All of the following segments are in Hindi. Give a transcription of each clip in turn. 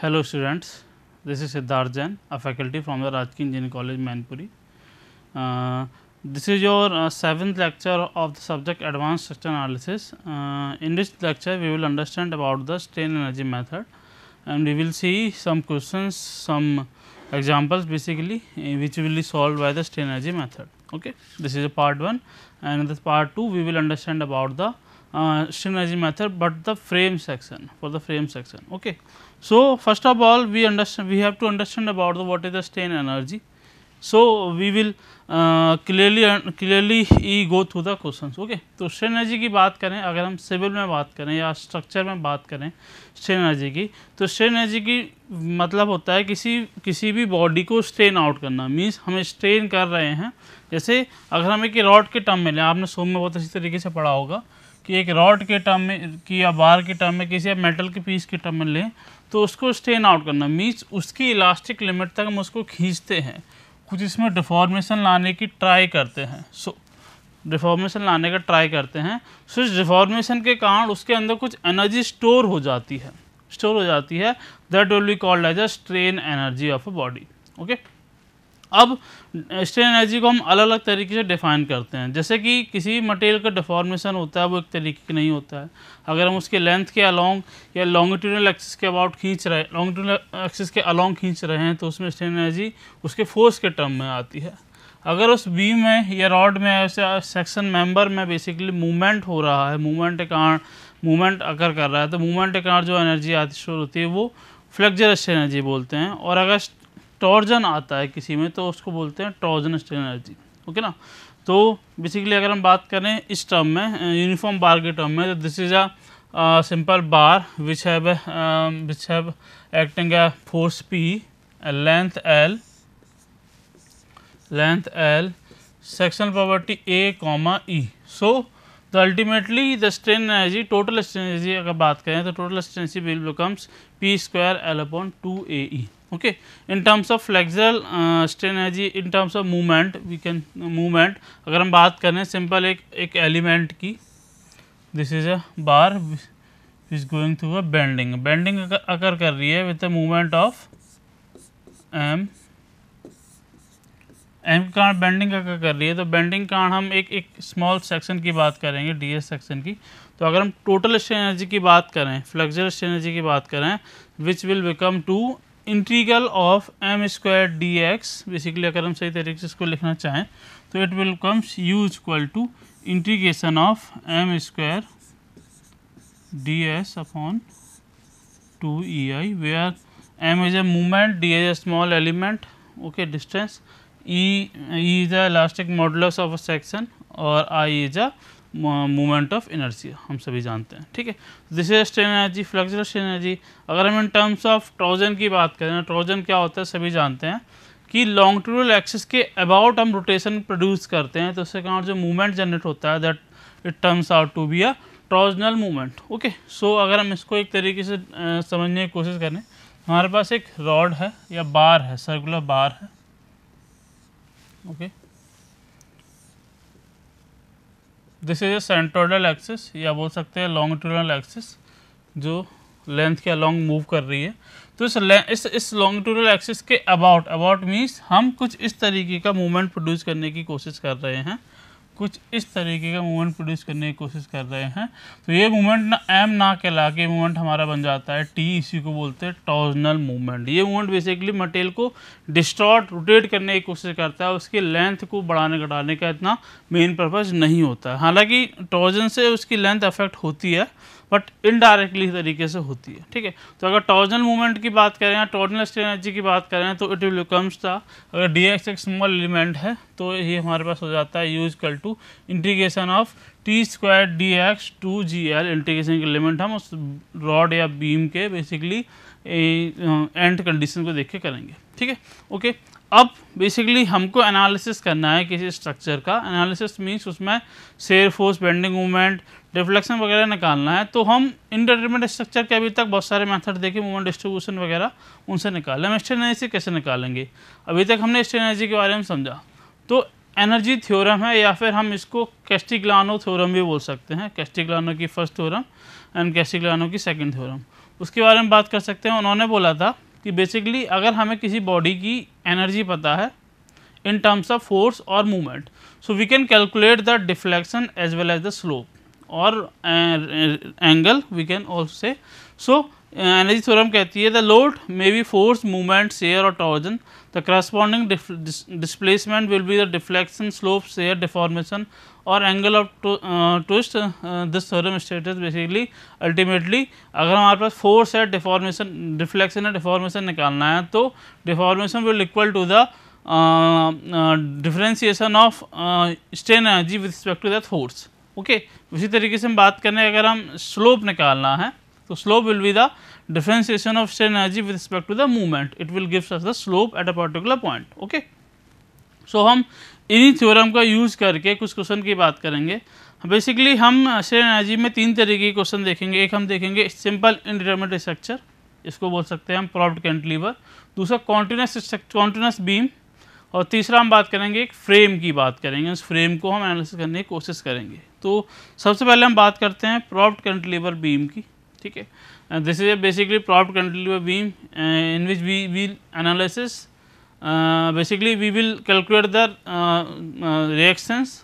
Hello students, this is Siddharth Jain, a faculty from the Rajki Engineering College, Manpuri. Uh, this is your uh, seventh lecture of the subject Advanced Structure Analysis. Uh, in this lecture, we will understand about the strain energy method and we will see some questions, some examples basically eh, which will be solved by the strain energy method. Okay, This is a part 1 and the part 2 we will understand about the synergy method, but the frame section for the frame section. Okay. So, first of all we understand we have to understand about the what is the strain energy. So, we will uh, clearly clearly go through the questions. Okay. so, strain energy ki baat करें agar hum civil mein baat करें ya structure mein baat करें strain energy ki तो strain energy ki matlab hota hai kisi kisi bhi body ko strain out karna means हम strain kar rahe hain jaise agar हम एक rod ke term mein le aapne सोम mein bahut achhi tarike se padha hoga कि एक रॉड के टर्म में कि या बार के टर्म में किसी या मेटल के पीस के टर्म में लें तो उसको स्टेन आउट करना मीन्स उसकी इलास्टिक लिमिट तक हम उसको खींचते हैं कुछ इसमें डिफॉर्मेशन लाने की ट्राई करते हैं सो डिफॉर्मेशन लाने का ट्राई करते हैं सो इस डिफॉर्मेशन के कारण उसके अंदर कुछ एनर्जी स्टोर हो जाती है स्टोर हो जाती है that will be called as a strain energy of a body okay अब स्ट्रेन एनर्जी को हम अलग अलग तरीके से डिफाइन करते हैं जैसे कि किसी मटेरियल का डिफॉर्मेशन होता है वो एक तरीके का नहीं होता है अगर हम उसके लेंथ के अलॉन्ग या लॉन्गिट्यूडल एक्सिस के अबाउट खींच रहे लॉन्गिट्यूडल एक्सिस के अलोंग खींच रहे हैं तो उसमें स्ट्रेन एनर्जी उसके फोर्स के टर्म में आती है अगर उस बीम में या रॉड में या सेक्शन मेंबर में बेसिकली मूवमेंट हो रहा है मूवमेंट के कारण मूवमेंट अगर कर रहा है तो मूवमेंट के कारण जो एनर्जी आती शुरू होती है वो फ्लेक्जर स्ट्रेन एनर्जी बोलते हैं और अगर टॉर्जन आता है किसी में तो उसको बोलते हैं टॉर्जन स्ट्रेन एनर्जी ओके ना तो बेसिकली अगर हम बात करें इस टर्म में यूनिफॉर्म बार के टर्म में तो this is a simple bar which have which have acting a force P length L length L section property A comma E so the ultimately the strain energy total strain energy अगर बात करें तो total strain energy will becomes P square L upon two A E okay in terms of flexural uh, strain energy in terms of movement we can uh, movement agar hum baat kare simple ek ek element ki this is a bar is going through a bending bending occur kar rahi hai with a movement of m M के कारण बेंडिंग का कर रही है तो बेंडिंग के कारण हम एक एक स्मॉल सेक्शन की बात करेंगे डीएस सेक्शन की तो अगर हम टोटल स्ट्रेन एनर्जी की बात करें फ्लेक्जर स्ट्रेन एनर्जी की बात करें which will become to integral of M square D X basically अगर हम सही तरीके से इसको लिखना चाहें तो it will comes U equal to integration of M square D S upon two E I where M is a movement D is a small element okay distance E is a elastic models of a section और I is a movement of energy हम सभी जानते हैं ठीक है this is strain energy flexural strain energy अगर हम इन टर्म्स ऑफ ट्रोजन की बात करें ट्रोजन तो क्या होता है सभी जानते हैं कि लॉन्ग लॉन्गटूडल एक्सिस के अबाउट हम रोटेशन प्रोड्यूस करते हैं तो उसके कारण जो मूवमेंट जनरेट होता है that it terms out to be a torsional movement okay so अगर हम इसको एक तरीके से समझने की कोशिश करें हमारे पास एक रॉड है या बार है सर्कुलर बार है okay okay. This is a centroidal axis या बोल सकते हैं लॉन्गटूडल एक्सिस जो लेंथ के अलॉन्ग मूव कर रही है तो इस इस इस लॉन्गटूडल एक्सिस के अबाउट अबाउट मीन्स हम कुछ इस तरीके का मूवमेंट प्रोड्यूस करने की कोशिश कर रहे हैं कुछ इस तरीके का मूवमेंट प्रोड्यूस करने की कोशिश कर रहे हैं तो ये मूवमेंट ना एम ना कहला के मूवमेंट हमारा बन जाता है टी इसी को बोलते हैं टॉर्जनल मूवमेंट ये मूवमेंट बेसिकली मटेरियल को डिस्टॉर्ट रोटेट करने की कोशिश करता है उसकी लेंथ को बढ़ाने घटाने का इतना मेन पर्पज़ नहीं होता हालांकि टॉर्जन से उसकी लेंथ अफेक्ट होती है बट इनडायरेक्टली तरीके से होती है ठीक है तो अगर टॉर्जनल मूवमेंट की बात करें या टॉर्जनल स्टेट एनर्जी की बात करें तो इट विल कम्स द अगर डी एक्स एक स्मॉल एलिमेंट है तो ये हमारे पास हो जाता है U equal to integration of T square D X two G L integration के एलिमेंट हम उस रॉड या बीम के बेसिकली एंड कंडीशन को देख के करेंगे ठीक है ओके अब बेसिकली हमको एनालिसिस करना है किसी स्ट्रक्चर का एनालिसिस मीन्स उसमें shear force bending movement reflection वगैरह निकालना है तो हम इंटरटेनमेंट स्ट्रक्चर के अभी तक बहुत सारे मेथड देखे मूवमेंट डिस्ट्रीब्यूशन वगैरह उनसे निकाले हम स्टेनर्जी कैसे निकालेंगे अभी तक हमने स्टेनर्जी के बारे में समझा तो एनर्जी थ्योरम है या फिर हम इसको कैस्टिग्लानो थ्योरम भी बोल सकते हैं कैस्टिग्लानो की फर्स्ट थ्योरम एंड कैस्टिग्लानो की सेकेंड थ्योरम उसके बारे में बात कर सकते हैं उन्होंने बोला था कि बेसिकली अगर हमें किसी बॉडी की एनर्जी पता है इन टर्म्स ऑफ फोर्स और movement so we can calculate the deflection as well as the slope और angle we can also so energy theorem कहती है the load may be force movement shear और torsion the corresponding displacement will be the deflection slope shear deformation और angle of twist this theorem states basically ultimately अगर हमारे पास फोर्स है डिफॉर्मेशन डिफ्लेक्शन है डिफॉर्मेशन निकालना है तो deformation will equal to the differentiation of strain energy with respect to that force okay उसी तरीके से हम बात करें अगर हम स्लोप निकालना है So, तो slope will be the differentiation of strain energy with respect to the movement it will gives us the slope at a particular point okay. So, हम इन्हीं थ्योरम का यूज़ करके कुछ क्वेश्चन की बात करेंगे बेसिकली हम स्ट्रेन एनर्जी में तीन तरीके के क्वेश्चन देखेंगे एक हम देखेंगे सिंपल इनडिटर्मिनेट स्ट्रक्चर इसको बोल सकते हैं हम प्रॉप्ट कैंटिलीवर दूसरा कॉन्टीन्यूस कॉन्टीन्यूस बीम और तीसरा हम बात करेंगे एक फ्रेम की बात करेंगे उस फ्रेम को हम एनालिसिस करने की कोशिश करेंगे तो सबसे पहले हम बात करते हैं प्रॉप्ट कैंटिलीवर बीम की ठीक है this is a basically propped cantilever beam in which we will analysis basically we will calculate the reactions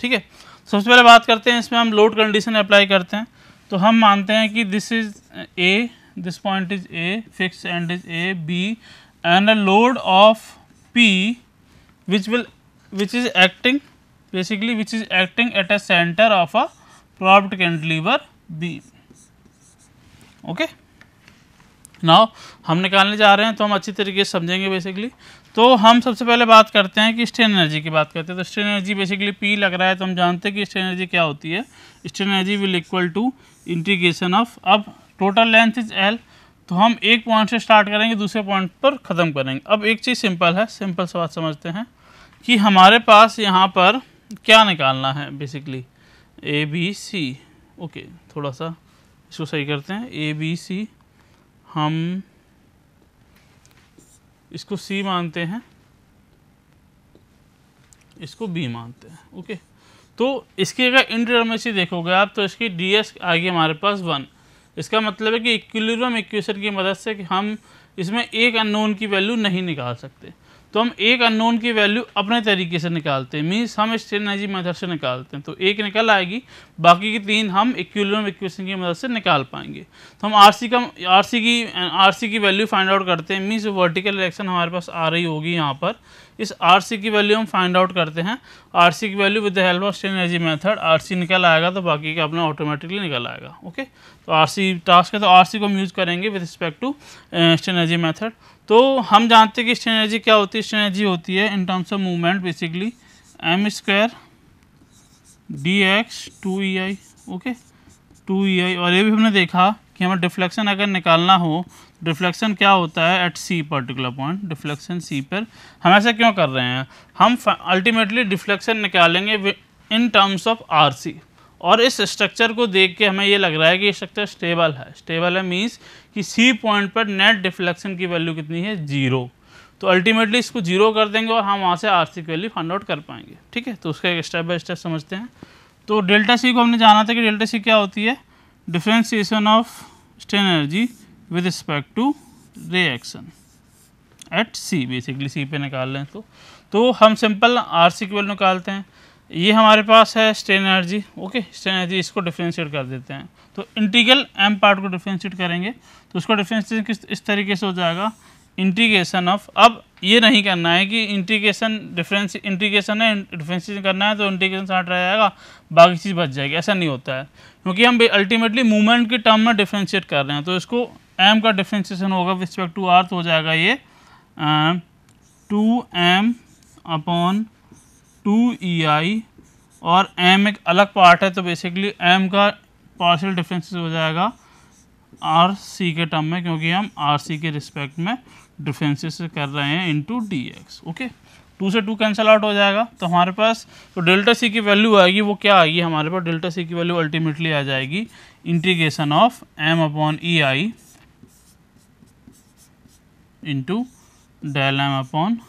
ठीक है सबसे पहले बात करते हैं इसमें हम लोड कंडीशन अप्लाई करते हैं तो हम मानते हैं कि this is a this point is A fix end is A B end a load of P which will which is acting basically which is acting at a centre of a propped cantilever beam okay now हम निकालने जा रहे हैं तो हम अच्छी तरीके से समझेंगे बेसिकली तो हम सबसे पहले बात करते हैं कि स्ट्रेन एनर्जी की बात करते हैं तो स्ट्रेन एनर्जी बेसिकली पी लग रहा है तो हम जानते हैं कि स्ट्रेन एनर्जी क्या होती है strain energy will equal to integration of अब टोटल लेंथ इज एल तो हम एक पॉइंट से स्टार्ट करेंगे दूसरे पॉइंट पर ख़त्म करेंगे अब एक चीज़ सिंपल है सिंपल से बात समझते हैं कि हमारे पास यहाँ पर क्या निकालना है basically A B C okay थोड़ा सा इसको सही करते हैं ए बी सी हम इसको सी मानते हैं इसको बी मानते हैं ओके तो इसकी अगर इंटरमेसी देखोगे आप तो इसकी डी एस आ गई हमारे पास वन इसका मतलब है कि इक्विलिब्रियम इक्वेशन की मदद से कि हम इसमें एक अननोन की वैल्यू नहीं निकाल सकते तो हम एक अननोन की वैल्यू अपने तरीके से निकालते हैं मीन्स हम स्टेनजी मेथड से निकालते हैं तो एक निकल आएगी बाकी की तीन हम इक्वलियम इक्वेशन की मदद से निकाल पाएंगे तो हम आरसी का आरसी की आरसी की वैल्यू फाइंड आउट करते हैं मीन्स वर्टिकल डायरेक्शन हमारे पास आ रही होगी यहाँ पर इस सी की वैल्यू हम फाइंड आउट करते हैं सी की value with the help of strain energy R C निकल आएगा तो बाकी का अपना ऑटोमेटिकली निकल आएगा ओके तो सी टास्क है तो सी को हम यूज़ करेंगे with respect to strain energy method तो हम जानते हैं कि स्ट्रेन एनर्जी क्या होती है स्ट्रेन एनर्जी होती है in terms of movement basically M square D X two E I okay two E I और ये भी हमने देखा कि हमें डिफ्लेक्शन अगर निकालना हो डिफ्लेक्शन क्या होता है at C particular point deflection C पर हम ऐसा क्यों कर रहे हैं हम अल्टीमेटली डिफ्लेक्शन निकालेंगे in terms of R C और इस स्ट्रक्चर को देख के हमें ये लग रहा है कि ये स्ट्रक्चर स्टेबल है स्टेबल है मीन्स कि सी पॉइंट पर नेट डिफ्लेक्शन की वैल्यू कितनी है जीरो तो अल्टीमेटली इसको जीरो कर देंगे और हम वहाँ से आर सी की वैल्यू फाइंड आउट कर पाएंगे ठीक है तो उसका एक स्टेप बाई स्टेप समझते हैं तो डेल्टा सी को हमने जाना था कि डेल्टा सी क्या होती है differentiation of strain energy with respect to reaction at C basically C पे निकाल लें तो तो हम सिंपल आर सी की वैल्यू निकालते हैं ये हमारे पास है strain energy okay strain energy इसको डिफ्रेंशिएट कर देते हैं तो इंटीग्रल एम पार्ट को डिफ्रेंशिएट करेंगे तो उसको डिफ्रेंशिएशन किस इस तरीके से हो जाएगा इंटीग्रेशन ऑफ अब ये नहीं करना है कि इंटीग्रेशन डिफ्रेंस इंटीग्रेशन है डिफ्रेंशिएशन करना है तो इंटीग्रेशन हट रह जाएगा बाकी चीज़ बच जाएगी ऐसा नहीं होता है क्योंकि हम अल्टीमेटली मूवमेंट के टर्म में डिफ्रेंशिएट कर रहे हैं तो इसको एम का डिफ्रेंशिएशन होगा विस्पेक्ट टू आर तो हो जाएगा ये two M upon two E e I और एम एक अलग पार्ट है तो बेसिकली एम का पार्शियल डिफरेंस हो जाएगा आर सी के टर्म में क्योंकि हम आर सी के रिस्पेक्ट में डिफरेंसेस कर रहे हैं two D x okay two से टू कैंसिल आउट हो जाएगा तो हमारे पास तो डेल्टा सी की वैल्यू आएगी वो क्या आएगी हमारे पास डेल्टा सी की वैल्यू अल्टीमेटली आ जाएगी integration of M upon E I into del M upon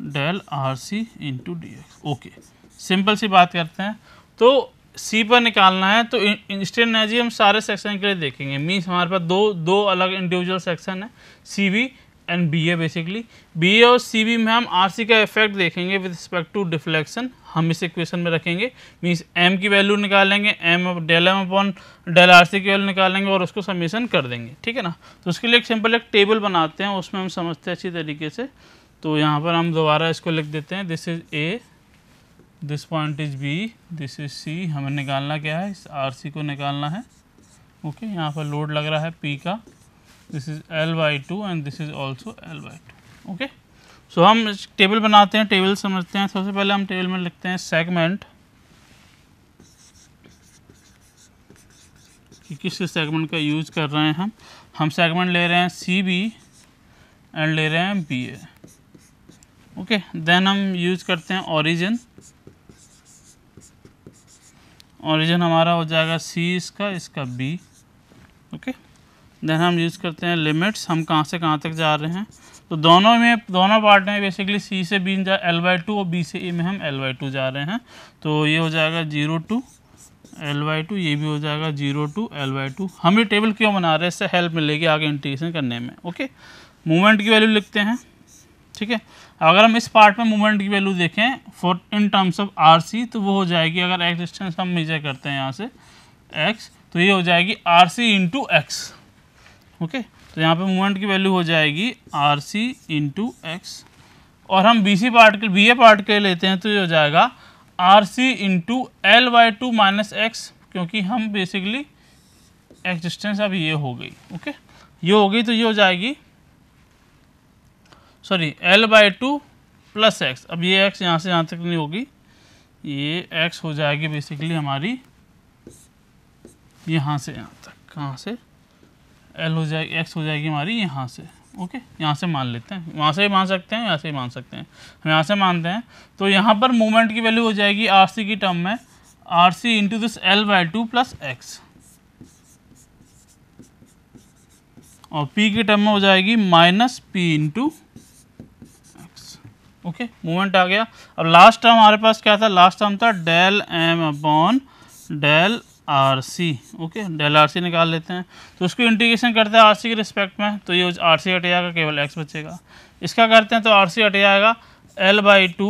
del R C into D x okay simple सी बात करते हैं तो सी पर निकालना है तो इंस्टेंट एनर्जी हम सारे सेक्शन के लिए देखेंगे मीन्स हमारे पास दो दो अलग इंडिविजुअल सेक्शन है C B and B A basically B A और सी बी में हम आर सी का इफेक्ट देखेंगे विद रिस्पेक्ट टू डिफ्लेक्शन हम इस इक्वेशन में रखेंगे मीन्स एम की वैल्यू निकालेंगे M del M upon del R C की वैल्यू निकालेंगे और उसको समीशन कर देंगे ठीक है ना तो उसके लिए एक सिंपल एक टेबल बनाते हैं उसमें हम समझते हैं अच्छी तरीके से तो यहाँ पर हम दोबारा इसको लिख देते हैं this is A this point is B this is C हमें निकालना क्या है इस आर सी को निकालना है ओके यहाँ पर लोड लग रहा है पी का this is L by two and this is also L by two okay so हम टेबल बनाते हैं टेबल समझते हैं सबसे पहले हम टेबल में लिखते हैं सेगमेंट कि किस सेगमेंट का यूज़ कर रहे हैं हम हम सेगमेंट ले रहे हैं सी बी एंड ले रहे हैं बी ए ओके देन हम यूज करते हैं ओरिजिन ओरिजिन हमारा हो जाएगा सी इसका इसका बी ओके देन हम यूज़ करते हैं लिमिट्स हम कहाँ से कहाँ तक जा रहे हैं तो दोनों में दोनों पार्ट में बेसिकली सी से बी जा एल वाई टू और बी से ए में हम एल वाई टू जा रहे हैं तो ये हो जाएगा zero to L by two ये भी हो जाएगा zero to L by two हम ये टेबल क्यों बना रहे हैं इससे हेल्प मिलेगी आगे इंटीग्रेशन करने में ओके मूवमेंट की वैल्यू लिखते हैं ठीक है अगर हम इस पार्ट में मोमेंट की वैल्यू देखें for in terms of R C तो वो हो जाएगी अगर एक्स डिस्टेंस हम मेजर करते हैं यहाँ से एक्स तो ये हो जाएगी R C into x okay तो यहाँ पे मोमेंट की वैल्यू हो जाएगी आर सी इंटू एक्स और हम बी सी पार्ट के बी ए पार्ट के लेते हैं तो ये हो जाएगा R C into L by two minus X क्योंकि हम बेसिकली एक्स डिस्टेंस अब ये हो गई ओके ये हो गई तो ये हो जाएगी sorry L by two plus X अब ये एक्स यहाँ से यहाँ तक नहीं होगी ये एक्स हो जाएगी बेसिकली हमारी यहाँ से यहाँ तक कहाँ से एल हो जाएगी एक्स हो जाएगी हमारी यहाँ से ओके यहाँ से मान लेते हैं वहाँ से ही मान सकते हैं यहाँ से ही मान सकते हैं हम यहाँ से मानते हैं तो यहाँ पर मोमेंट की वैल्यू हो जाएगी आर सी की टर्म में R C into this L by two plus X और पी की टर्म में हो जाएगी minus P into okay movement आ गया अब लास्ट टर्म हमारे पास क्या था लास्ट टर्म था del M upon del R C okay del R C निकाल लेते हैं तो उसको इंटीग्रेशन करते हैं आर सी के रिस्पेक्ट में तो ये आर सी हट जाएगा केवल एक्स बचेगा इसका करते हैं तो आर सी हट जाएगा L by two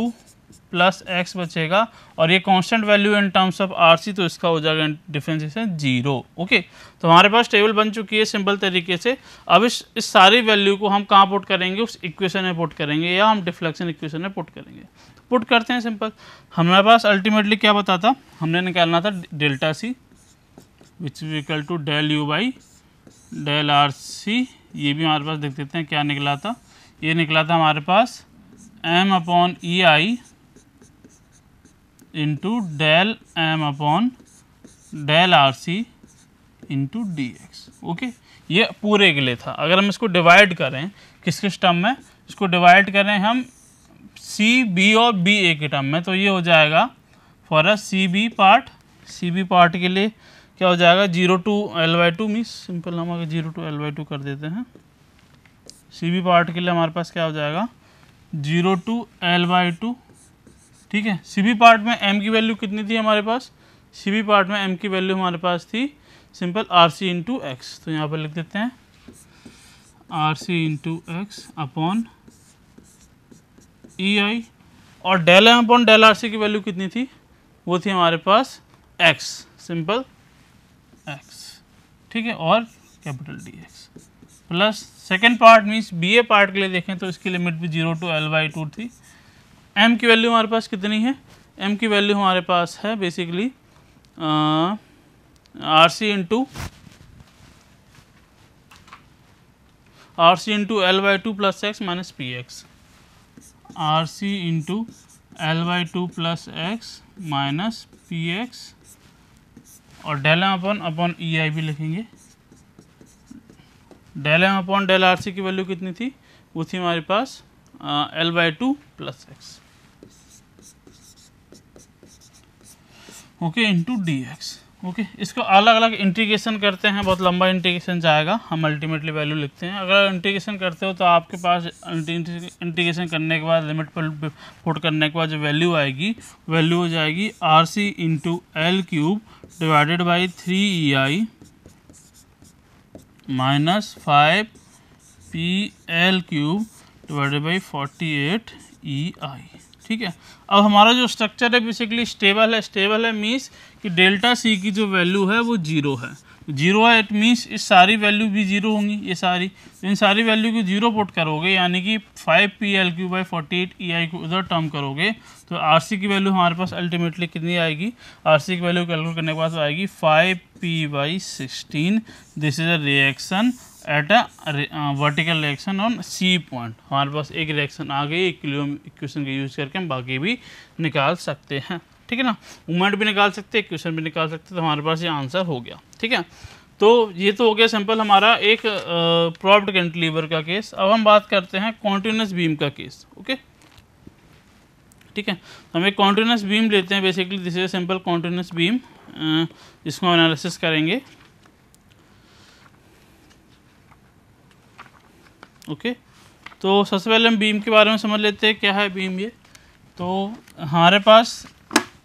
plus X बचेगा और ये constant value in terms of RC तो इसका हो जाएगा डिफ्रेंसिएशन जीरो ओके तो हमारे पास टेबल बन चुकी है सिंपल तरीके से अब इस इस सारी वैल्यू को हम कहाँ पुट करेंगे उस इक्वेशन में पुट करेंगे या हम डिफ्लेक्शन इक्वेशन में पुट करेंगे पुट तो करते हैं सिंपल हमारे पास अल्टीमेटली क्या बता था हमने निकालना था delta C which equal to del U by del R C ये भी हमारे पास देख देते हैं क्या निकला था ये निकला था हमारे पास M upon E I into del M upon del R C into D x okay ये पूरे के लिए था अगर हम इसको डिवाइड करें किस किस टर्म में इसको डिवाइड करें हम सी बी और बी ए के टर्म में तो ये हो जाएगा for a C B part C B part के लिए क्या हो जाएगा zero to L by two mean simple हम अगर zero to L by two कर देते हैं सी बी पार्ट के लिए हमारे पास क्या हो जाएगा zero to L by two ठीक है सी बी पार्ट में एम की वैल्यू कितनी थी हमारे पास सी बी पार्ट में एम की वैल्यू हमारे पास थी simple R C into X तो यहाँ पर लिख देते हैं R C into X upon E I और del M upon del R C की वैल्यू कितनी थी वो थी हमारे पास एक्स सिंपल एक्स ठीक है और capital D X plus second part means B A part के लिए देखें तो इसकी लिमिट भी zero to L by two थी एम की वैल्यू हमारे पास कितनी है एम की वैल्यू हमारे पास है basically R C into R C into L by two plus X minus P X R C into L by two plus X minus P X और del M upon upon E I भी लिखेंगे del M upon del R C की वैल्यू कितनी थी वो थी हमारे पास L by two plus X okay into D x okay इसको अलग अलग इंटीग्रेशन करते हैं बहुत लंबा इंटीग्रेशन जाएगा हम अल्टीमेटली वैल्यू लिखते हैं अगर इंटीग्रेशन करते हो तो आपके पास इंटीग्रेशन करने के बाद लिमिट पर पुट करने के बाद जो वैल्यू आएगी वैल्यू हो जाएगी R C into L cube divided by three E I minus five P L cube divided by forty eight E I ठीक है अब हमारा जो स्ट्रक्चर है बेसिकली स्टेबल है स्टेबल है मीन्स कि डेल्टा सी की जो वैल्यू है वो जीरो है जीरो है इट मीन्स इस सारी वैल्यू भी जीरो होंगी ये सारी तो इन सारी वैल्यू को जीरो पुट करोगे यानी कि five P L cube by forty eight E I को उधर टर्म करोगे तो आर सी की वैल्यू हमारे पास अल्टीमेटली कितनी आएगी आर सी की वैल्यू कैलकुलेट करने के बाद आएगी five P by sixteen this is a reaction at a vertical reaction on C point हमारे पास एक रिएक्शन आ गई इक्वेशन का यूज़ करके हम बाकी भी निकाल सकते हैं ठीक है ना मूवमेंट भी निकाल सकते हैं इक्वेशन भी निकाल सकते हैं तो हमारे पास ये आंसर हो गया ठीक है तो ये तो हो गया सैंपल हमारा एक प्रॉप्ड uh, कैंटिलीवर का केस अब हम बात करते हैं कॉन्टीन्यूस बीम का केस ओके ठीक है तो हम एक कॉन्टीन्यूस बीम लेते हैं basically this is sample continuous beam जिसको हम एनालिसिस करेंगे ओके तो सबसे पहले हम बीम के बारे में समझ लेते हैं क्या है बीम ये तो हमारे पास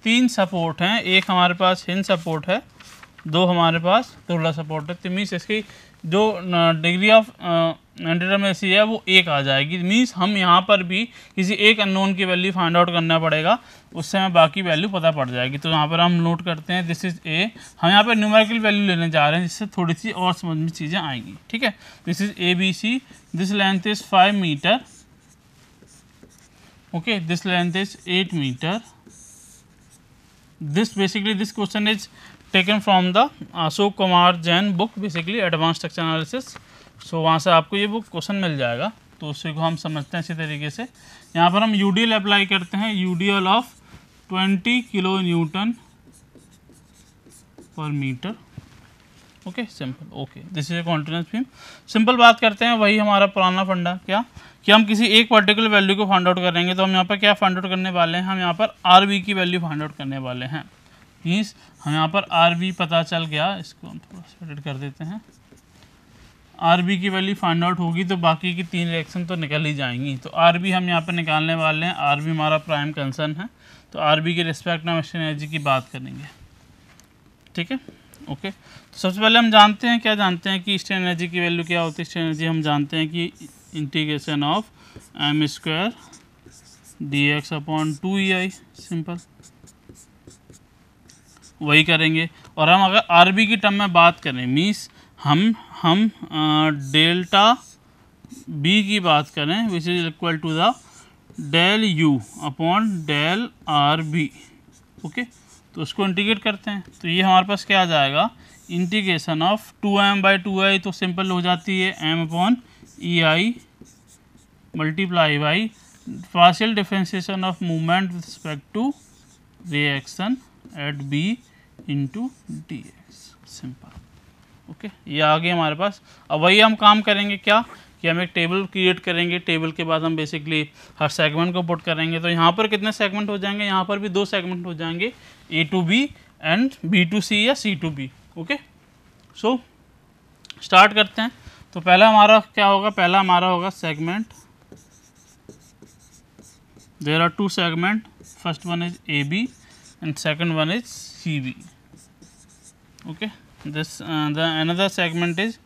तीन सपोर्ट हैं एक हमारे पास हिंद सपोर्ट है दो हमारे पास टोला सपोर्ट है तो मीन्स इसकी जो डिग्री ऑफ डिटर्मेसी है वो एक आ जाएगी मीन्स हम यहाँ पर भी किसी एक अननोन की वैल्यू फाइंड आउट करना पड़ेगा उससे हमें बाकी वैल्यू पता पड़ जाएगी तो यहाँ पर हम नोट करते हैं दिस इज़ ए हम यहाँ पर न्यूमेरिकल वैल्यू लेने जा रहे हैं जिससे थोड़ी सी और समझ में चीज़ें आएंगी ठीक है this is A B C this length is 5 meter okay this length is 8 meter this basically this question is taken from the Ashok Kumar Jain book basically advanced structure analysis so वहाँ से आपको ये book question मिल जाएगा तो उसी को हम समझते हैं इसी तरीके से यहाँ पर हम यू डी एल अप्लाई करते हैं U D L of twenty kilo newton per metre okay simple okay this is a continuous beam simple बात करते हैं वही हमारा पुराना फंडा क्या कि हम किसी एक पर्टिकुलर वैल्यू को फाइंड आउट करेंगे तो हम यहाँ पर क्या फाइंड आउट करने वाले हैं हम यहाँ पर आर की वैल्यू फाइंड आउट करने वाले हैं मीन्स हम यहाँ पर आर पता चल गया इसको हम थोड़ा सा एडिट कर देते हैं आर की वैल्यू फाइंड आउट होगी तो बाकी की तीन रिएक्शन तो निकल ही जाएंगी तो आर हम यहाँ पर निकालने वाले हैं आर हमारा प्राइम कंसर्न है तो आर के रिस्पेक्ट में मशीन एनर्जी की बात करेंगे ठीक है ओके तो सबसे पहले हम जानते हैं क्या जानते हैं कि स्टेन एनर्जी की वैल्यू क्या होती है स्टेन एनर्जी हम जानते हैं कि integration of M square D X upon two E I simple वही करेंगे और हम अगर आर बी की टर्म में बात करें मीन्स हम हम डेल्टा बी की बात करें which is equal to the del U upon del R B okay तो उसको इंटीग्रेट करते हैं तो ये हमारे पास क्या आ जाएगा integration of two M by two I तो सिंपल हो जाती है M upon E I multiply by partial differentiation of movement to reaction at B at b into dx simple okay ये आ गए हमारे पास अब वही हम काम करेंगे क्या कि हम एक टेबल क्रिएट करेंगे टेबल के बाद हम बेसिकली हर सेगमेंट को पुट करेंगे तो यहाँ पर कितने सेगमेंट हो जाएंगे यहाँ पर भी दो सेगमेंट हो जाएंगे A to B and B to C या C to B okay so start करते हैं तो पहला हमारा क्या होगा पहला हमारा होगा segment there are two segment first one is A B and second one is C B okay this the another segment is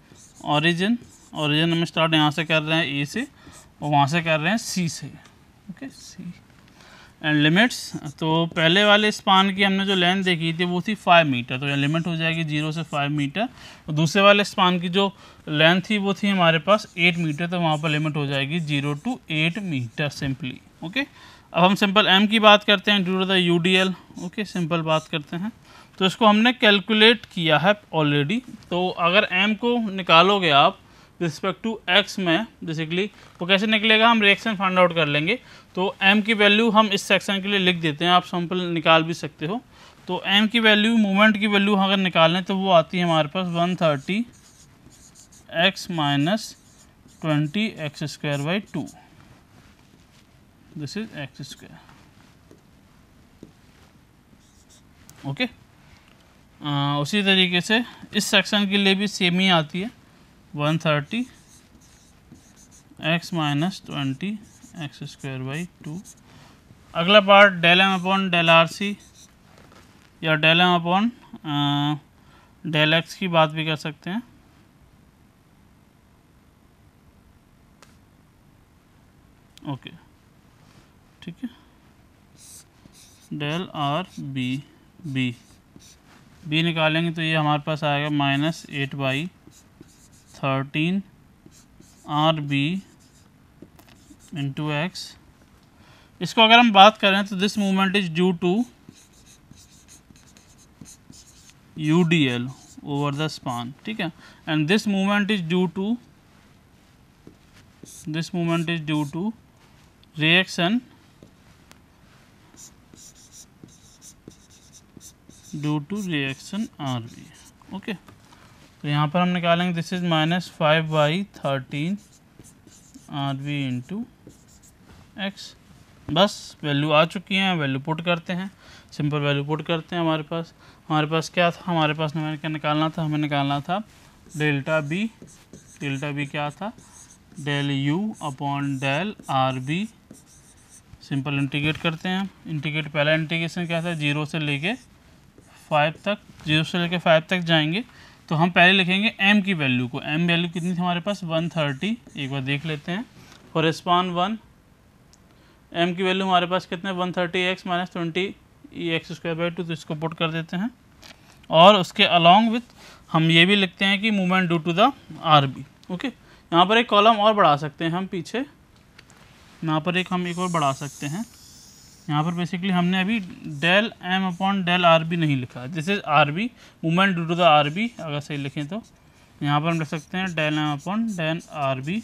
origin origin हम स्टार्ट यहाँ से कर रहे हैं ए से और वहाँ से कर रहे हैं सी से ओके सी एंड लिमिट्स तो पहले वाले स्पान की हमने जो लेंथ देखी थी वो थी फाइव मीटर तो ये लिमिट हो जाएगी जीरो से फाइव मीटर और दूसरे वाले स्पान की जो लेंथ थी वो थी हमारे पास एट मीटर तो वहाँ पर लिमिट हो जाएगी zero to eight metre simply okay अब हम सिंपल एम की बात करते हैं due to the U D L okay simple बात करते हैं तो इसको हमने कैलकुलेट किया है ऑलरेडी तो अगर एम को निकालोगे आप रिस्पेक्ट टू एक्स में बेसिकली वो कैसे निकलेगा हम रिएक्शन फाइंड आउट कर लेंगे तो एम की वैल्यू हम इस सेक्शन के लिए लिख देते हैं आप सैम्पल निकाल भी सकते हो तो एम की वैल्यू मोमेंट की वैल्यू अगर निकालें तो वो आती है हमारे पास one thirty X minus twenty X square by two this is X square okay उसी तरीके से इस सेक्शन के लिए भी सेम ही आती है one thirty X minus twenty X square by two अगला part del M upon del R C या del M upon del X की बात भी कर सकते हैं ओके ठीक है del R B B B निकालेंगे तो ये हमारे पास आएगा minus eight by thirteen R B into X इसको अगर हम बात करें तो this movement is due to U D L over the span ठीक है and this movement is due to this movement is due to reaction to reaction R B okay Okay. तो यहाँ पर हम निकालेंगे this is minus five by thirteen R V into X बस वैल्यू आ चुकी हैं वैल्यू पुट करते हैं सिंपल वैल्यू पुट करते हैं हमारे पास हमारे पास क्या था हमारे पास हमें क्या निकालना था हमें निकालना था डेल्टा बी डेल्टा बी क्या था del U upon del R B simple integrate करते हैं इंटीग्रेट पहला इंटीग्रेशन क्या था जीरो से लेके फाइव तक जीरो से लेके फाइव तक जाएंगे तो हम पहले लिखेंगे एम की वैल्यू को एम वैल्यू कितनी थी हमारे पास वन थर्टी एक बार देख लेते हैं फॉर एस्पान वन एम की वैल्यू हमारे पास कितने one thirty X minus twenty E X square by two तो इसको पुट कर देते हैं और उसके अलॉन्ग विथ हम ये भी लिखते हैं कि movement due to the R B okay यहाँ पर एक कॉलम और बढ़ा सकते हैं हम पीछे यहाँ पर एक हम एक और बढ़ा सकते हैं यहाँ पर बेसिकली हमने अभी del M upon del R B नहीं लिखा this is R B movement due to the R B अगर सही लिखें तो यहाँ पर हम लिख सकते हैं del M upon del R B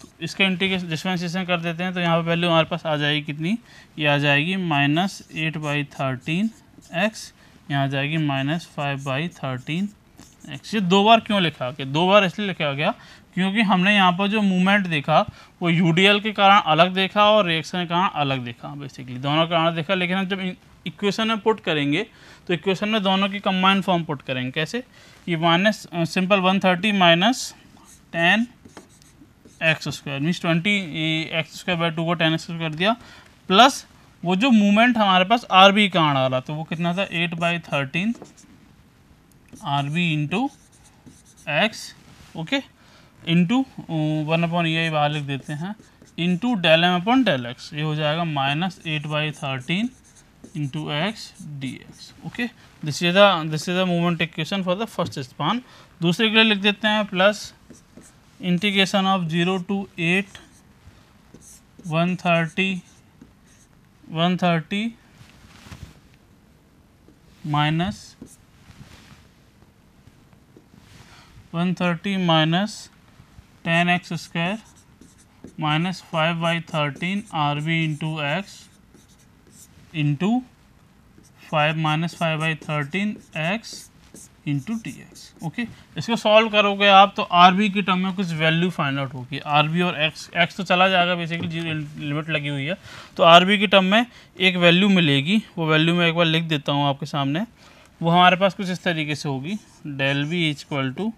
तो इसका इंटीग्रेशन डिस्पेंसेशन कर देते हैं तो यहाँ पर वैल्यू हमारे पास आ जाएगी कितनी ये आ जाएगी minus eight by thirteen X यहाँ आ जाएगी minus five by thirteen X ये दो बार क्यों लिखा गया दो बार इसलिए लिखा गया क्योंकि हमने यहाँ पर जो मूवमेंट देखा वो यूडीएल के कारण अलग देखा और रिएक्शन के कारण अलग देखा बेसिकली दोनों कारण देखा लेकिन हम जब इक्वेशन में पुट करेंगे तो इक्वेशन में दोनों की कंबाइंड फॉर्म पुट करेंगे कैसे कि minus simple one thirty minus ten x square means twenty X square by two को टेन एक्स कर दिया प्लस वो जो मूवमेंट हमारे पास आर बी का आ वाला तो वो कितना था eight by thirteen R B into x okay into one upon ये आई बाहर लिख देते हैं into del M upon del x ये हो जाएगा minus eight by thirteen into x d x okay this is the this is the movement equation for the first span दूसरे के लिए लिख देते हैं plus integration of zero to eight one thirty one thirty minus one thirty minus ten x square minus five by thirteen R B into x into five minus five by thirteen x into T x okay इसको सॉल्व करोगे आप तो आर बी की टर्म में कुछ वैल्यू फाइंड आउट होगी आर बी और एक्स एक्स तो चला जाएगा बेसिकली जीरो लिमिट लगी हुई है तो आर बी की टर्म में एक वैल्यू मिलेगी वो वैल्यू मैं एक बार लिख देता हूँ आपके सामने वो हमारे पास कुछ इस तरीके से होगी del V is equal to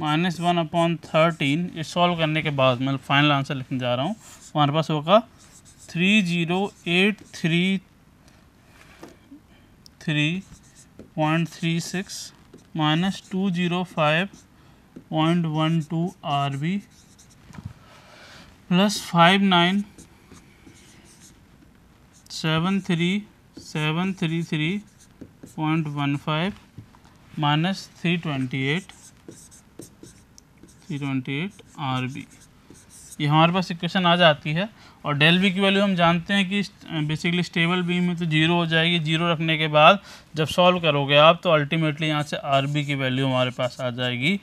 minus one upon thirteen ये सॉल्व करने के बाद मैं फाइनल आंसर लिखने जा रहा हूँ हमारे पास होगा three zero eight three three point three six minus two zero five point one two R B plus five nine seven three seven three three point one five minus three twenty eight three twenty eight R B ये हमारे पास इक्वेशन आ जाती है और डेल बी की वैल्यू हम जानते हैं कि बेसिकली स्टेबल बीम में तो जीरो हो जाएगी जीरो रखने के बाद जब सॉल्व करोगे आप तो अल्टीमेटली यहाँ से आर बी की वैल्यू हमारे पास आ जाएगी 169.81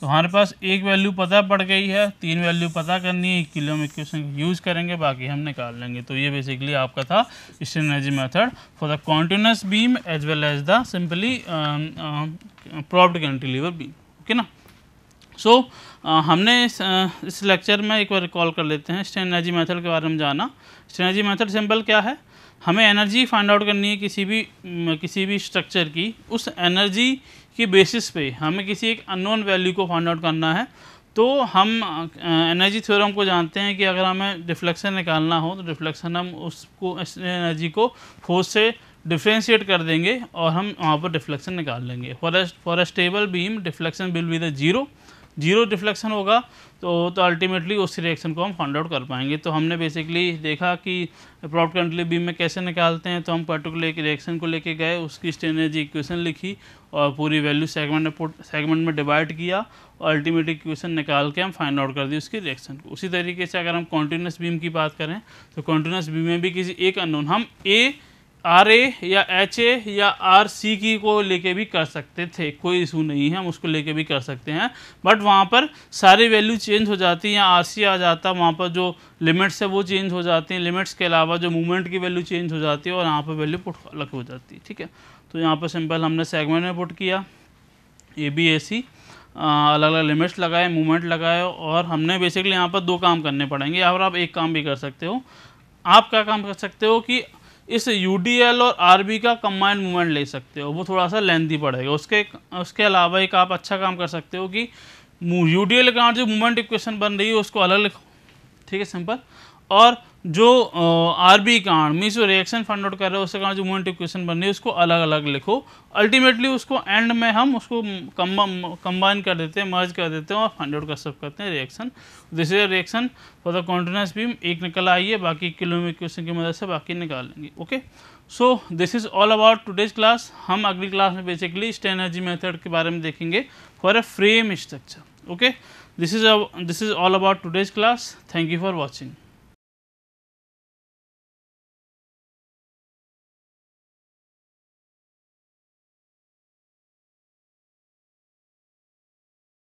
तो हमारे पास एक वैल्यू पता पड़ गई है तीन वैल्यू पता करनी है एक किलो में क्वेश्चन यूज़ करेंगे बाकी हम निकाल लेंगे तो ये बेसिकली आपका था strain energy method for the continuous beam as well as the simply propped cantilever beam okay ना सो so, हमने इस, इस लेक्चर में एक बार रिकॉल कर लेते हैं स्टेन एनर्जी मेथड के बारे में जाना स्टेन एनर्जी मेथड सिंपल क्या है हमें एनर्जी फाइंड आउट करनी है किसी भी किसी भी स्ट्रक्चर की उस एनर्जी की बेसिस पे हमें किसी एक अननोन वैल्यू को फाइंड आउट करना है तो हम एनर्जी थ्योरम को जानते हैं कि अगर हमें डिफ्लेक्शन निकालना हो तो डिफ्लेक्शन हम उसको एनर्जी को फोर्स से डिफ्रेंशिएट कर देंगे और हम वहाँ पर डिफ्लेक्शन निकाल लेंगे for for a stable beam deflection will be the zero zero reflection होगा तो तो अल्टीमेटली उस रिएक्शन को हम फाइंड आउट कर पाएंगे तो हमने बेसिकली देखा कि प्रॉप्ट कंट्री बीम में कैसे निकालते हैं तो हम पर्टिकुलर एक रिएक्शन को लेके गए उसकी स्टेनर्जी इक्वेशन लिखी और पूरी वैल्यू सेगमेंट में सेगमेंट में डिवाइड किया और अल्टीमेट इक्वेशन निकाल के हम फाइंड आउट कर दिए उसकी रिएक्शन को उसी तरीके से अगर हम कॉन्टीन्यूस बीम की बात करें तो कॉन्टीन्यूस बीम में भी किसी एक अनोन हम ए आर ए या एच ए या आर सी की को लेके भी कर सकते थे कोई इशू नहीं है हम उसको लेके भी कर सकते हैं बट वहाँ पर सारी वैल्यू चेंज हो जाती है या आर सी आ जाता है वहाँ पर जो लिमिट्स है वो चेंज हो जाती हैं लिमिट्स के अलावा जो मूवमेंट की वैल्यू चेंज हो जाती है और यहाँ पर वैल्यू पुट अलग हो जाती है ठीक है तो यहाँ पर सिंपल हमने सेगमेंट में पुट किया ए बी ए सी अलग अलग लिमिट्स लगाए मूवमेंट लगाए और हमने बेसिकली यहाँ पर दो काम करने पड़ेंगे या फिर आप एक काम भी कर सकते हो आप क्या काम कर सकते हो कि इस यू और आर का कम्बाइंड मूवमेंट ले सकते हो वो थोड़ा सा लेंथी पड़ेगा उसके उसके अलावा एक आप अच्छा काम कर सकते हो कि यू डी एल जो मूवमेंट इक्वेशन बन रही है उसको अलग लिखो ठीक है सिंपल और जो आर बी का मीन्स जो रिएक्शन फाइंड आउट कर रहे हो उसके कारण जो मोमेंट इक्वेशन बन रही है उसको अलग अलग लिखो अल्टीमेटली उसको एंड में हम उसको कंबाइन कर देते हैं मर्ज कर देते हैं और फाइंड आउट कर सब करते हैं reaction this is reaction for the continuous beam एक निकल आई है बाकी किलोमीटर इक्वेशन की मदद से बाकी निकाल लेंगे okay so this is all about today's class हम अगली क्लास में बेसिकली स्टेनर्जी मेथड के बारे में देखेंगे for a frame structure okay this is this is all about today's class thank you for watching